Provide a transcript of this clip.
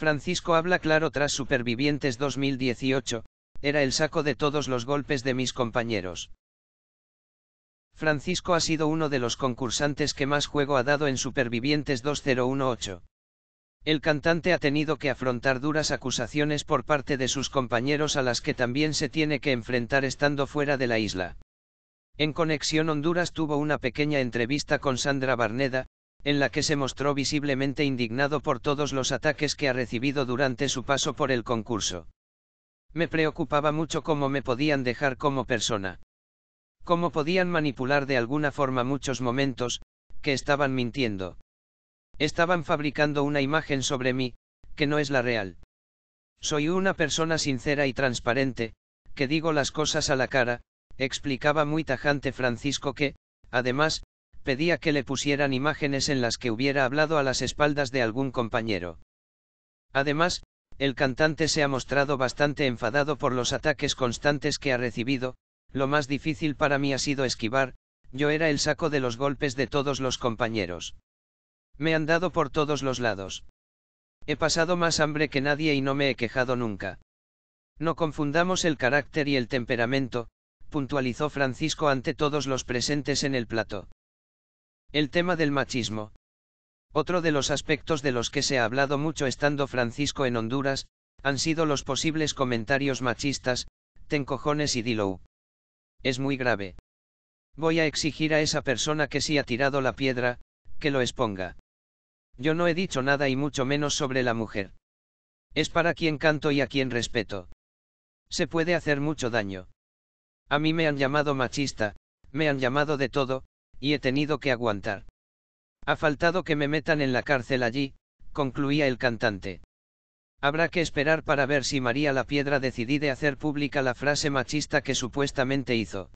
Francisco habla claro tras Supervivientes 2018, era el saco de todos los golpes de mis compañeros. Francisco ha sido uno de los concursantes que más juego ha dado en Supervivientes 2018. El cantante ha tenido que afrontar duras acusaciones por parte de sus compañeros a las que también se tiene que enfrentar estando fuera de la isla. En Conexión Honduras tuvo una pequeña entrevista con Sandra Barneda, en la que se mostró visiblemente indignado por todos los ataques que ha recibido durante su paso por el concurso. Me preocupaba mucho cómo me podían dejar como persona. Cómo podían manipular de alguna forma muchos momentos, que estaban mintiendo. Estaban fabricando una imagen sobre mí, que no es la real. Soy una persona sincera y transparente, que digo las cosas a la cara, explicaba muy tajante Francisco que, además, pedía que le pusieran imágenes en las que hubiera hablado a las espaldas de algún compañero. Además, el cantante se ha mostrado bastante enfadado por los ataques constantes que ha recibido, lo más difícil para mí ha sido esquivar, yo era el saco de los golpes de todos los compañeros. Me han dado por todos los lados. He pasado más hambre que nadie y no me he quejado nunca. No confundamos el carácter y el temperamento, puntualizó Francisco ante todos los presentes en el plato. El tema del machismo. Otro de los aspectos de los que se ha hablado mucho estando Francisco en Honduras, han sido los posibles comentarios machistas, ten cojones y dilo. Es muy grave. Voy a exigir a esa persona que si ha tirado la piedra, que lo exponga. Yo no he dicho nada y mucho menos sobre la mujer. Es para quien canto y a quien respeto. Se puede hacer mucho daño. A mí me han llamado machista, me han llamado de todo, y he tenido que aguantar. Ha faltado que me metan en la cárcel allí, concluía el cantante. Habrá que esperar para ver si María la Piedra de hacer pública la frase machista que supuestamente hizo.